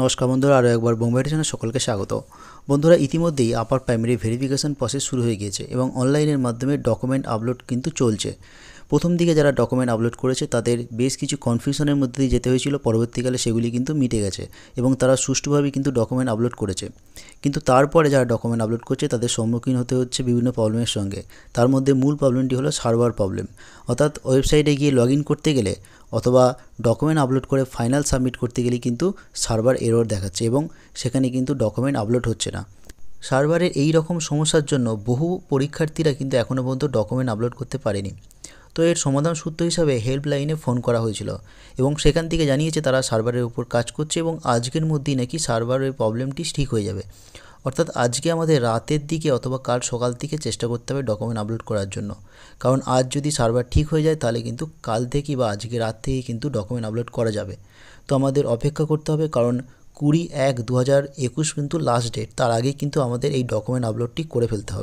নমস্কার বন্ধুরা আরও একবার বোম্বাই স্টেশনে সকলকে স্বাগত বন্ধুরা ইতিমধ্যেই আপার প্রাইমারি ভেরিফিকেশন প্রসেস শুরু হয়ে গিয়েছে এবং অনলাইনের মাধ্যমে ডকুমেন্ট আপলোড কিন্তু চলছে প্রথম দিকে যারা ডকুমেন্ট আপলোড করেছে তাদের বেশ কিছু কনফিউশনের মধ্যে দিয়ে যেতে হয়েছিল পরবর্তীকালে সেগুলি কিন্তু মিটে গেছে এবং তারা সুষ্ঠুভাবে কিন্তু ডকুমেন্ট আপলোড করেছে কিন্তু তারপরে যারা ডকুমেন্ট আপলোড করছে তাদের সম্মুখীন হতে হচ্ছে বিভিন্ন প্রবলেমের সঙ্গে তার মধ্যে মূল প্রবলেমটি হলো সার্ভার প্রবলেম অর্থাৎ ওয়েবসাইটে গিয়ে লগ করতে গেলে অথবা ডকুমেন্ট আপলোড করে ফাইনাল সাবমিট করতে গেলে কিন্তু সার্ভার এরর দেখাচ্ছে এবং সেখানে কিন্তু ডকুমেন্ট আপলোড হচ্ছে না সার্ভারের এই রকম সমস্যার জন্য বহু পরীক্ষার্থীরা কিন্তু এখনও পর্যন্ত ডকুমেন্ট আপলোড করতে পারেনি তো এর সমাধান সূত্র হিসাবে হেল্পলাইনে ফোন করা হয়েছিল এবং সেখান থেকে জানিয়েছে তারা সার্ভারের উপর কাজ করছে এবং আজকের মধ্যেই নাকি সার্ভারের প্রবলেমটি ঠিক হয়ে যাবে অর্থাৎ আজকে আমাদের রাতের দিকে অথবা কাল সকাল থেকে চেষ্টা করতে হবে ডকুমেন্ট আপলোড করার জন্য কারণ আজ যদি সার্ভার ঠিক হয়ে যায় তাহলে কিন্তু কাল থেকে বা আজকে রাত থেকে কিন্তু ডকুমেন্ট আপলোড করা যাবে তো আমাদের অপেক্ষা করতে হবে কারণ কুড়ি এক দু হাজার একুশ কিন্তু লাস্ট ডেট তার আগে কিন্তু আমাদের এই ডকুমেন্ট আপলোডটি করে ফেলতে হবে